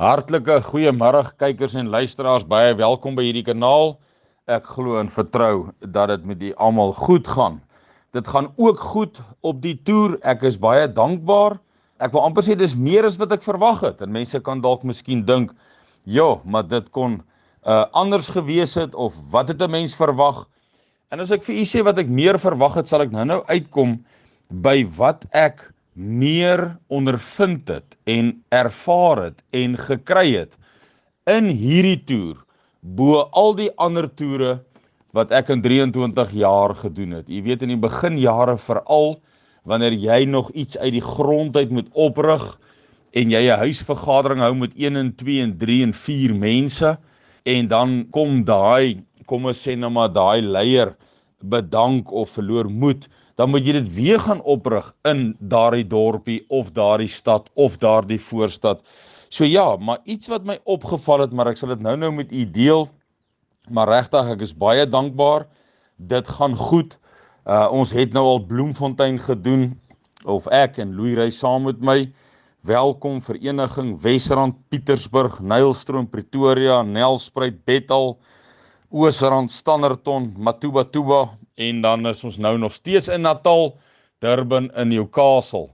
Hartlike goeiemôre kykers en luisteraars, baie welkom by hierdie kanaal. Ek glo en vertrou dat dit met julle almal goed gaan. Dit gaan ook goed op die toer. Ek is baie dankbaar. Ek wil amper sê dis meer as wat ek verwag het. En mense kan dalk miskien dink, "Ja, maar dit kon uh, anders gewees het of wat het 'n mens verwag?" En as ek vir u sê wat ek meer verwag het, sal ek nou-nou uitkom by wat ek meer ondervind het en ervaar het en gekry het in hierdie toer bo al die ander toere wat ek in 23 jaar gedoen het. Jy weet in die beginjare veral wanneer jy nog iets uit die grond uit moet oprig en jy 'n huisvergadering hou met 1 en 2 en 3 en 4 mense en dan kom daai kom ons sê nou maar daai leier bedank of verloor moed dan moet jy dit weer gaan oprig in daardie dorpie of daardie stad of daardie voorstad. So ja, maar iets wat my opgeval het, maar ek sal dit nou-nou met u deel. Maar regtig, ek is baie dankbaar. Dit gaan goed. Uh ons het nou al Bloemfontein gedoen of ek en Louis ry saam met my. Welkom vereniging Wesrand, Pietersburg, Nylstroom, Pretoria, Nelspruit, Bethal, Oosrand, Standerton, Matuba Tuba, en dan is ons nou nog steeds in Natal, Durban in Newcastle.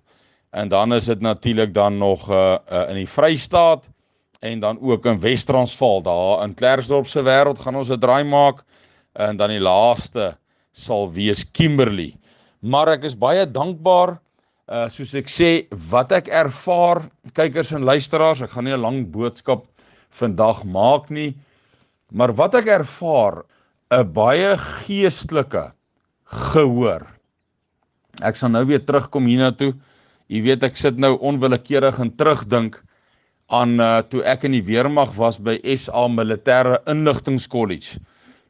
En dan is dit natuurlik dan nog uh, uh in die Vrystaat en dan ook in Wes-Transvaal daar in Klerksdorp se wêreld gaan ons 'n draai maak en dan die laaste sal wees Kimberley. Maar ek is baie dankbaar uh soos ek sê wat ek ervaar kykers en luisteraars, ek gaan nie 'n lang boodskap vandag maak nie. Maar wat ek ervaar 'n baie geestelike gehoor. Ek sal nou weer terugkom hiernatoe. U weet ek sit nou onwillekeurig en terugdink aan uh, toe ek in die weermag was by SA Militêre Inligtingkollege.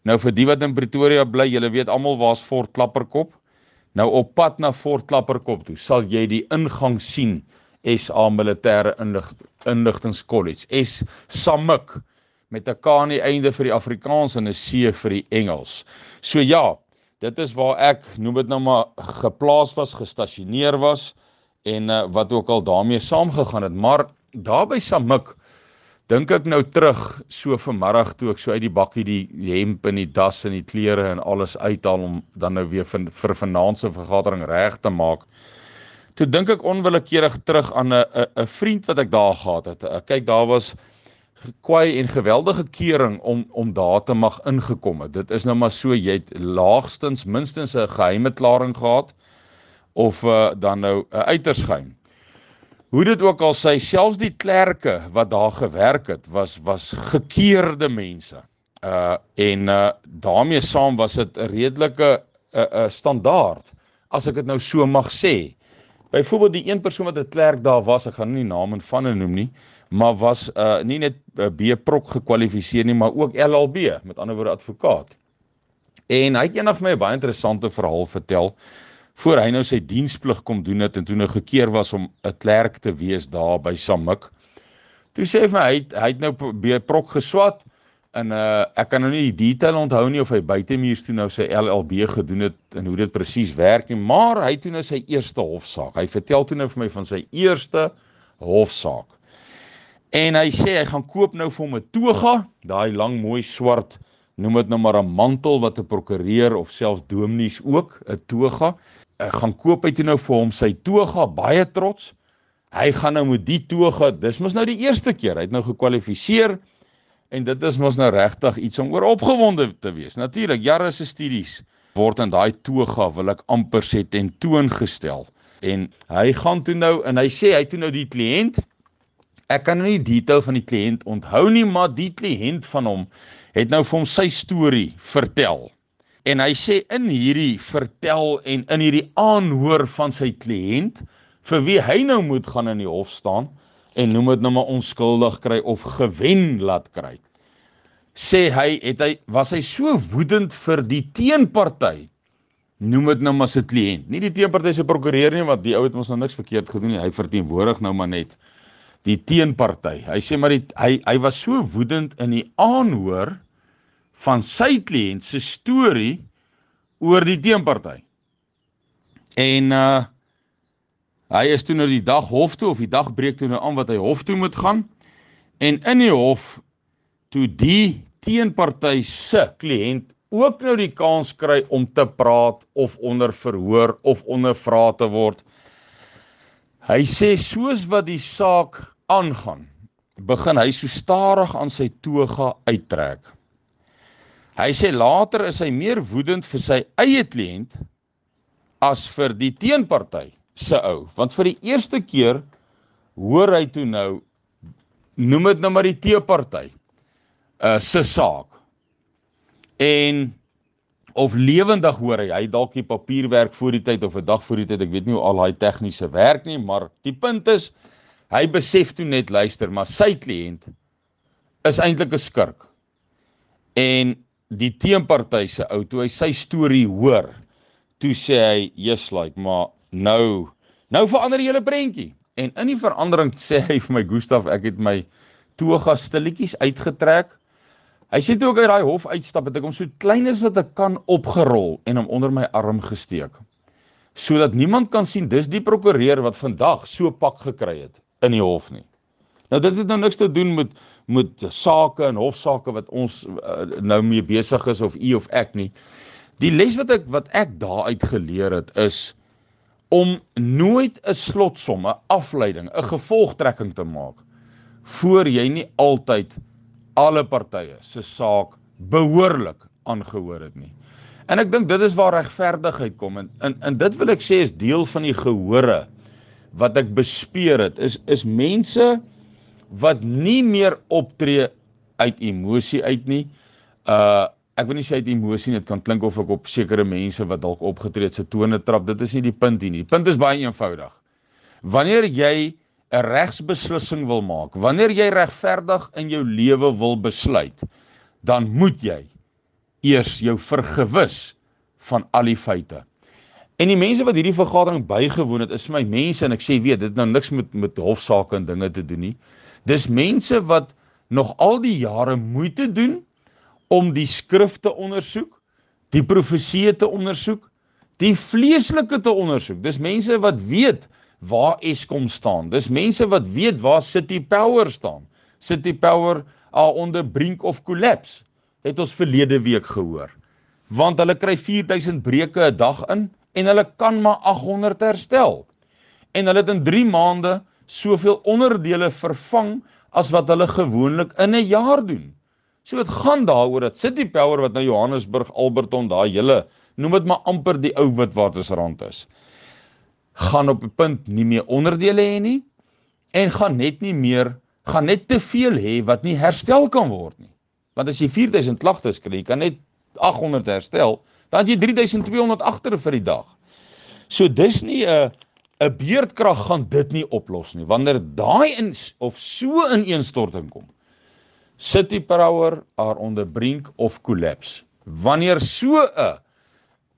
Nou vir die wat in Pretoria bly, julle weet almal waar's Fort Klapperkop. Nou op pad na Fort Klapperkop toe sal jy die ingang sien SA Militêre Inligtingkollege, S SAMIC met 'n k aan die einde vir die Afrikaans en 'n c vir die Engels. So ja, dit is waar ek noem dit nou maar geplaas was, gestasioneer was en uh, wat ook al daarmee saamgegaan het, maar daarby Samik dink ek nou terug so vanmiddag toe ek so uit die bakkie die hemp en die das en die klere en alles uithaal om dan nou weer vir, vir vanaandse vergadering reg te maak. Toe dink ek onwillekeurig terug aan 'n 'n vriend wat ek daar gehad het. Ek kyk daar was gekwy en geweldige kering om om daar te mag ingekom het. Dit is nou maar so jy het laagstens minstens 'n geheime klaring gehad of uh, dan nou 'n uh, uiters geheim. Hoe dit ook al sê, selfs die klerke wat daar gewerk het, was was gekeerde mense. Uh en uh daarmee saam was dit 'n redelike 'n uh, uh, standaard as ek dit nou so mag sê. Byvoorbeeld die een persoon wat 'n klerk daar was, ek gaan nie name van hulle noem nie, maar was uh nie net eh, B prok gekwalifiseer nie, maar ook LLB, met ander woorde advokaat. En hy het eendag vir my 'n baie interessante verhaal vertel voor hy nou sy diensplig kom doen het en toe nou gekeer was om 'n klerk te wees daar by Samick. Toe sê hy vir my hy het, hy het nou B prok geswat en uh, ek kan nou nie die detail onthou nie of hy buitemuurs toe nou sy LLB gedoen het en hoe dit presies werk nie, maar hy toe nou sy eerste hofsaak. Hy vertel toe nou vir my van sy eerste hofsaak. En hy sê hy gaan koop nou vir hom 'n toga, daai lang mooi swart, noem dit nou maar 'n mantel wat 'n prokureur of selfs dominees ook 'n toga. Hy gaan koop hy toe nou vir hom sy toga, baie trots. Hy gaan nou met die toga, dis mos nou die eerste keer. Hy het nou gekwalifiseer. En dit is mos nou regtig iets om oor opgewonde te wees. Natuurlik, jare se studies word in daai toga wil ek amper sê ten toon gestel. En hy gaan toe nou en hy sê hy toe nou die kliënt. Ek kan nou nie die detail van die kliënt onthou nie, maar die kliënt van hom het nou vir hom sy storie vertel. En hy sê in hierdie vertel en in hierdie aanhoor van sy kliënt vir wie hy nou moet gaan in die hof staan, en noem dit nou maar onskuldig kry of gewen laat kry. Sê hy het hy was hy so woedend vir die teenparty noem dit nou maar sy kliënt. Nie die teenparty se prokureur nie want die ou het ons nou niks verkeerd gedoen nie. Hy verteenwoordig nou maar net die teenparty. Hy sê maar die, hy hy was so woedend in die aanhoor van sy kliënt se storie oor die teenparty. En uh Hy is toe na nou die dag hof toe of die dag breek toe nou aan wat hy hof toe moet gaan. En in die hof toe die teenparty se kliënt ook nou die kans kry om te praat of onder verhoor of ondervra te word. Hy sê soos wat die saak aangaan, begin hy so stadig aan sy toga uittrek. Hy sê later is hy meer woedend vir sy eie kliënt as vir die teenparty se ou, want vir die eerste keer hoor hy toe nou noem dit nou maar die teepartyt uh eh, se saak. En of lewendig hoor hy, hy dalk die papierwerk voor die tyd of 'n dag voor die tyd, ek weet nie hoe al daai tegniese werk nie, maar die punt is hy besef toe net luister, maar sy kliënt is eintlik 'n skurk. En die teenpartyt se ou toe hy sy storie hoor, toe sê hy, "Jesus, like, maar Nou, nou verander jy hele prentjie. En in die verandering sê hy vir my Gustaf, ek het my toga stilletjies uitgetrek. Hy sê toe ek uit daai hof uitstap, het ek hom so klein as wat ek kan opgerol en hom onder my arm gesteek. Sodat niemand kan sien dis die prokureur wat vandag so pak gekry het in die hof nie. Nou dit het nou niks te doen met met sake en hofsaake wat ons uh, nou mee besig is of u of ek nie. Die les wat ek wat ek daaruit geleer het is om nooit 'n slotsom, 'n afleiding, 'n gevolgtrekking te maak voor jy nie altyd alle partye se saak behoorlik aangehoor het nie. En ek dink dit is waar regverdigheid kom en, en en dit wil ek sê is deel van die gehore wat ek bespeer het is is mense wat nie meer optree uit emosie uit nie. Uh ek wil nie sê uit emosie dit kan klink of ek op sekere mense wat dalk opgetree het se tone trap dit is nie die punt hier nie die punt is baie eenvoudig wanneer jy 'n regsbeslissing wil maak wanneer jy regverdig in jou lewe wil besluit dan moet jy eers jou vergewis van al die feite En die mense wat hierdie vergadering bygewoon het, is my mense en ek sê weet, dit het nou niks met met hofsaake en dinge te doen nie. Dis mense wat nog al die jare moeite doen om die skrifte te ondersoek, die profeseë te ondersoek, die vleeslike te ondersoek. Dis mense wat weet waar Eskom staan. Dis mense wat weet waar City Power staan. City Power al onder brink of kollaps het ons verlede week gehoor. Want hulle kry 4000 breuke 'n dag in en hulle kan maar 800 herstel. En hulle het in 3 maande soveel onderdele vervang as wat hulle gewoonlik in 'n jaar doen. So dit gaan daaroor dat City Power wat nou Johannesburg, Alberton, daai hele noem dit maar amper die ou witwatersrand is, gaan op 'n punt nie meer onderdele hê nie en gaan net nie meer gaan net te veel hê wat nie herstel kan word nie. Want as jy 4000 klagtes kry, kan net 800 herstel, dan het jy 3200 agter vir die dag. So dis nie 'n 'n beerdkrag gaan dit nie oplos nie. Wanneer daai in of so ineenstorting kom, city power haar onderbreek of kollaps. Wanneer so 'n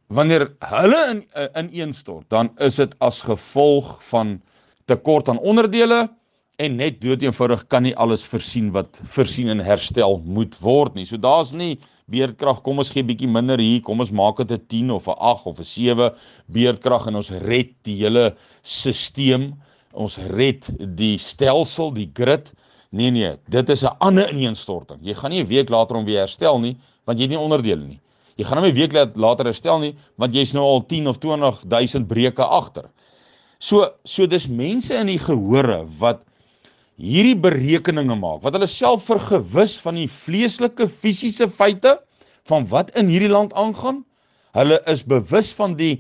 wanneer hulle in ineenstort, dan is dit as gevolg van tekort aan onderdele en net doeteenvoudig kan nie alles voorsien wat voorsien en herstel moet word nie. So daar's nie beerdkrag, kom ons gee bietjie minder hier, kom ons maak dit 'n 10 of 'n 8 of 'n 7 beerdkrag en ons red die hele stelsel, ons red die stelsel, die grid. Nee nee, dit is 'n ander ineenstorting. Jy gaan nie 'n week later hom weer herstel nie, want jy het nie onderdele nie. Jy gaan hom nie 'n week later herstel nie, want jy's nou al 10 of 20000 breuke agter. So so dis mense in die gehore wat hierdie berekeninge maak, wat hulle self vergewis van die vleeslike fisiese feite van wat in hierdie land aangaan. Hulle is bewus van die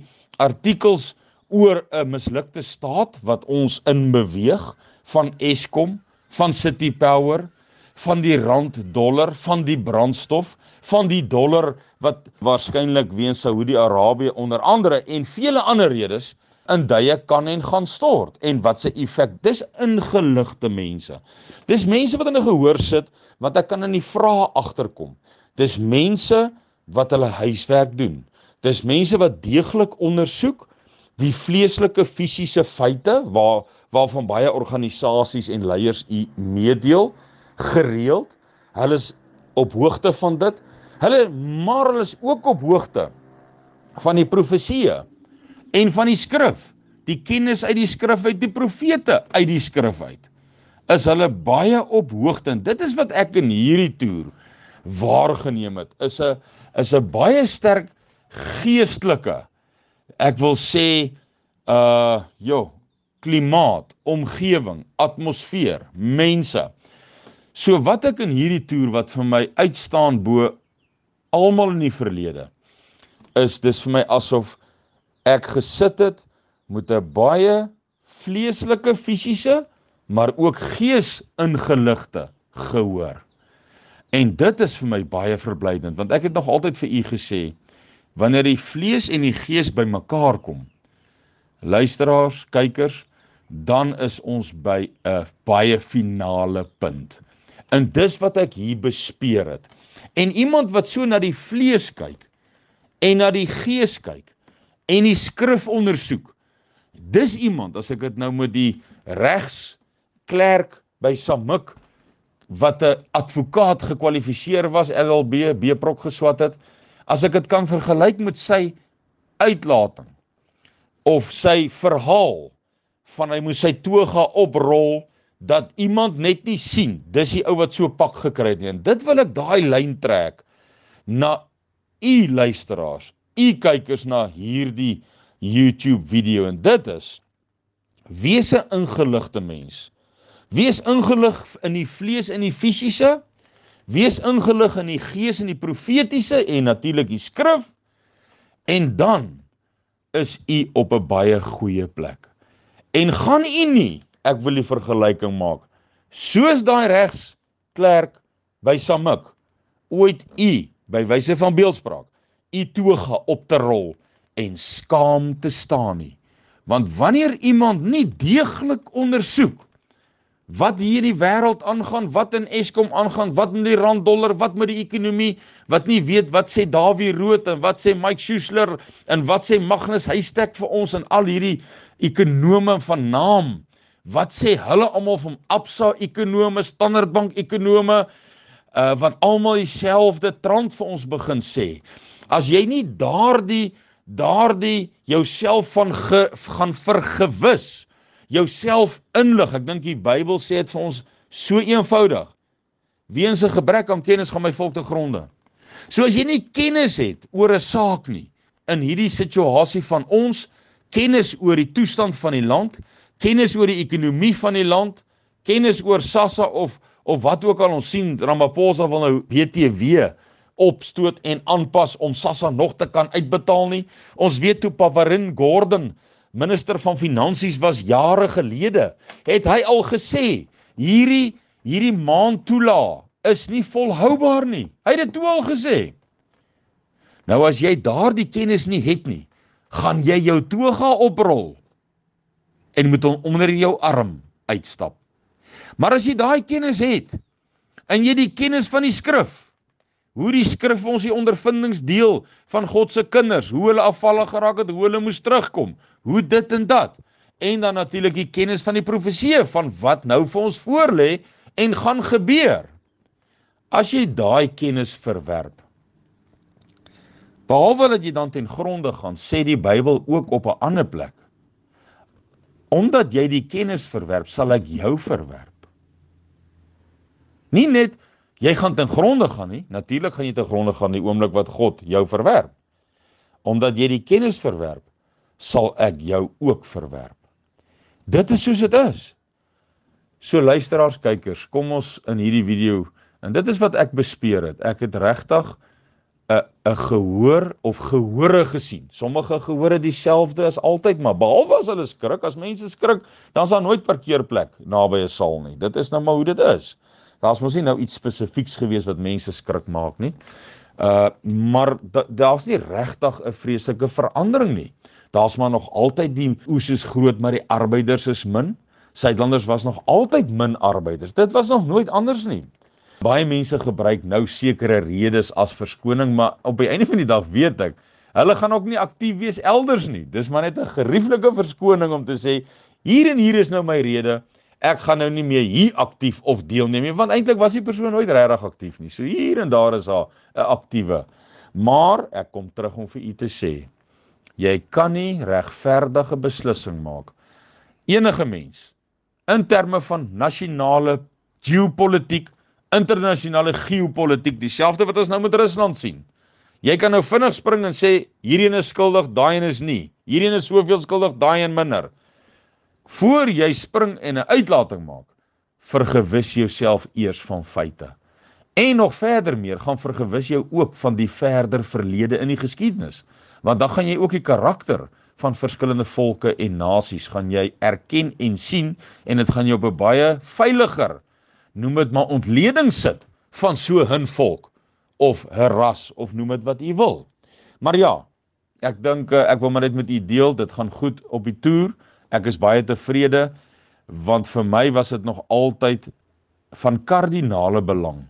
artikels oor 'n mislukte staat wat ons inbeweeg van Eskom van City Power, van die rand dollar, van die brandstof, van die dollar wat waarskynlik weens Saudi-Arabië onder andere en vele ander redes in duie kan en gaan stort en wat se effek dis ingeligte mense. Dis mense wat in 'n gehoor sit wat ek kan in die vrae agterkom. Dis mense wat hulle huiswerk doen. Dis mense wat deeglik ondersoek die vleeslike fisiese feite waar waarvan baie organisasies en leiers u meedeel gereeld. Hulle is op hoogte van dit. Hulle maar hulle is ook op hoogte van die profeseë en van die skrif. Die kennis uit die skrif uit die profete uit die skrif uit is hulle baie op hoogte. En dit is wat ek in hierdie toer waargeneem het. Is 'n is 'n baie sterk geestelike ek wil sê uh jo klimaat, omgewing, atmosfeer, mense. So wat ek in hierdie toer wat vir my uitstaan bo almal in die verlede is dis vir my asof ek gesit het met 'n baie vleeslike fisiese maar ook gees ingeligte gehoor. En dit is vir my baie verblydend want ek het nog altyd vir u gesê wanneer die vlees en die gees bymekaar kom luisteraars kykers dan is ons by 'n baie finale punt in dis wat ek hier bespeer het en iemand wat so na die vlees kyk en na die gees kyk en die skrif ondersoek dis iemand as ek dit nou met die regs klerk by Samuk wat 'n advokaat gekwalifiseer was LLB B prok geswat het as ek dit kan vergelyk met sy uitlating of sy verhaal van hy moes sy toga oprol dat iemand net nie sien dis die ou wat so pak gekry het nie en dit wil ek daai lyn trek na u luisteraars u kykers na hierdie YouTube video en dit is wese ingeligte mens wees ingelig in die vlees en die fisiese wees ingelig in die gees en die profetiese en natuurlik die skrif en dan is u op 'n baie goeie plek. En gaan u nie, ek wil die vergelyking maak, soos daai regs klerk by Samuk ooit u by wyse van beeldspraak u toga op te rol en skaam te staan nie. Want wanneer iemand nie deeglik ondersoek wat hier in die wêreld aangaan, wat in Eskom aangaan, wat met die rand dollar, wat met die ekonomie, wat nie weet wat sê Dawie Rood en wat sê Mike Schuessler en wat sê Magnus Heystek vir ons en al hierdie ekonome van naam. Wat sê hulle almal van Absa ekonome, Standard Bank ekonome, uh wat almal dieselfde trant vir ons begin sê. As jy nie daardie daardie jouself van ge, gaan vergewis jouself inlig. Ek dink die Bybel sê dit vir ons so eenvoudig. Weens 'n gebrek aan kennis gaan my volk te gronde. So as jy nie kennis het oor 'n saak nie in hierdie situasie van ons kennis oor die toestand van die land, kennis oor die ekonomie van die land, kennis oor SASSA of of wat ook al ons sien Ramaphosa wil nou BTW opstoot en aanpas om SASSA nog te kan uitbetaal nie. Ons weet hoe Pawarin Gordon minister van finansies was jare gelede, het hy al gesê hierdie hierdie maandtoela is nie volhoubaar nie. Hy het dit toe al gesê. Nou as jy daardie kennis nie het nie, gaan jy jou toga oprol en moet hom onder jou arm uitstap. Maar as jy daai kennis het en jy die kennis van die skrif hoe die skrif ons die ondervindings deel van God se kinders, hoe hulle afvallig geraak het, hoe hulle moes terugkom, hoe dit en dat. En dan natuurlik die kennis van die profeseë van wat nou vir ons voorlê en gaan gebeur. As jy daai kennis verwerp. Behalwe dat jy dan ten gronde gaan, sê die Bybel ook op 'n ander plek. Omdat jy die kennis verwerp, sal ek jou verwerp. Nie net Jy gaan ten gronde gaan nie. Natuurlik gaan jy ten gronde gaan die oomblik wat God jou verwerp. Omdat jy die kennis verwerp, sal ek jou ook verwerp. Dit is soos dit is. So luisteraars, kykers, kom ons in hierdie video en dit is wat ek bespeer het. Ek het regtig 'n 'n gehoor of gehore gesien. Sommige gehore dieselfde as altyd, maar behalwe as hulle skrik, as mense skrik, dan is daar nooit parkeerplek naby 'n saal nie. Dit is nou maar hoe dit is. Daar's mos nie nou iets spesifieks gewees wat mense skrik maak nie. Uh maar daar's da nie regtig 'n vreeslike verandering nie. Daar's maar nog altyd die oes is groot maar die arbeiders is min. Suidlanders was nog altyd min arbeiders. Dit was nog nooit anders nie. Baie mense gebruik nou sekere redes as verskoning, maar op die einde van die dag weet ek, hulle gaan ook nie aktief wees elders nie. Dis maar net 'n gerieflike verskoning om te sê hier en hier is nou my rede ek gaan nou nie meer hier aktief of deelneem nie want eintlik was die persoon nooit regtig aktief nie. So hier en daar is haar 'n aktiewe. Maar ek kom terug om vir u te sê jy kan nie regverdige beslissing maak enige mens in terme van nasionale geopolitiek, internasionale geopolitiek, dieselfde wat ons nou met Rusland sien. Jy kan nou vinnig spring en sê hierdie een is skuldig, daai een is nie. Hierdie een is soveel skuldig, daai een minder voor jy spring en 'n uitlating maak, vergewis jouself eers van feite. En nog verder meer, gaan vergewis jou ook van die verder verlede in die geskiedenis, want dan gaan jy ook die karakter van verskillende volke en nasies gaan jy erken en sien en dit gaan jou op 'n baie veiliger noem dit maar ontleding sit van so hun volk of her ras of noem dit wat u wil. Maar ja, ek dink eh, ek wil maar net met u deel, dit gaan goed op die toer. Ek is baie tevrede want vir my was dit nog altyd van kardinale belang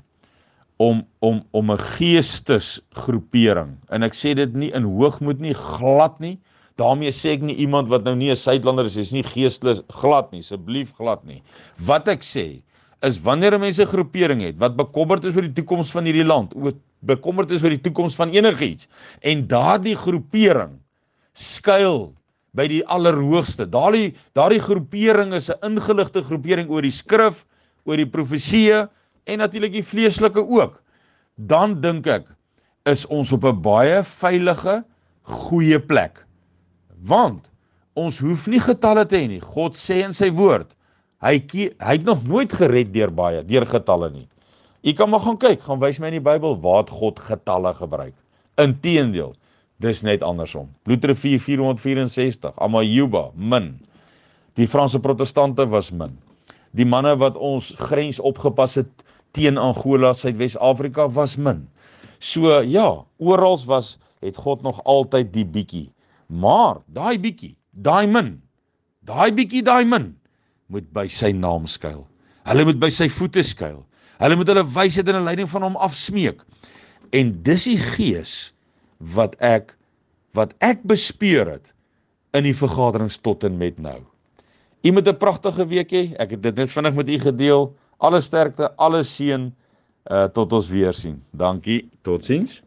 om om om 'n geestesgroepering en ek sê dit nie in hoogmoed nie glad nie. Daarmee sê ek nie iemand wat nou nie 'n Suidlander is, is nie geestelik glad nie, asseblief glad nie. Wat ek sê is wanneer mense 'n groepering het wat bekommerd is oor die toekoms van hierdie land, oor bekommerd is oor die toekoms van enigiets en daardie groepering skuil by die allerhoogste. Daardie daardie groepering is 'n ingeligte groepering oor die skrif, oor die profesieë en natuurlik die vleeslike ook. Dan dink ek is ons op 'n baie veilige goeie plek. Want ons hoef nie getalle te hê nie. God sê in sy woord, hy hy het nog nooit gered deur baie deur getalle nie. U kan maar gaan kyk, gaan wys my in die Bybel waar God getalle gebruik. Inteendeel, Dis net andersom. Lutrevier 464, Amayuba min. Die Franse protestante was min. Die manne wat ons grens opgepas het teen Angola, Suidwes-Afrika was min. So ja, oral was het God nog altyd die bietjie. Maar daai bietjie, daai min, daai bietjie, daai min moet by sy naam skuil. Hulle moet by sy voete skuil. Hulle moet hulle wysheid en hulle leiding van hom afsmeek. En dis die gees wat ek wat ek bespeer het in die vergaderings tot en met nou. U moet 'n pragtige week hê. Ek het dit net vinnig met u gedeel. Alle sterkte, alle seën uh tot ons weer sien. Dankie. Totsiens.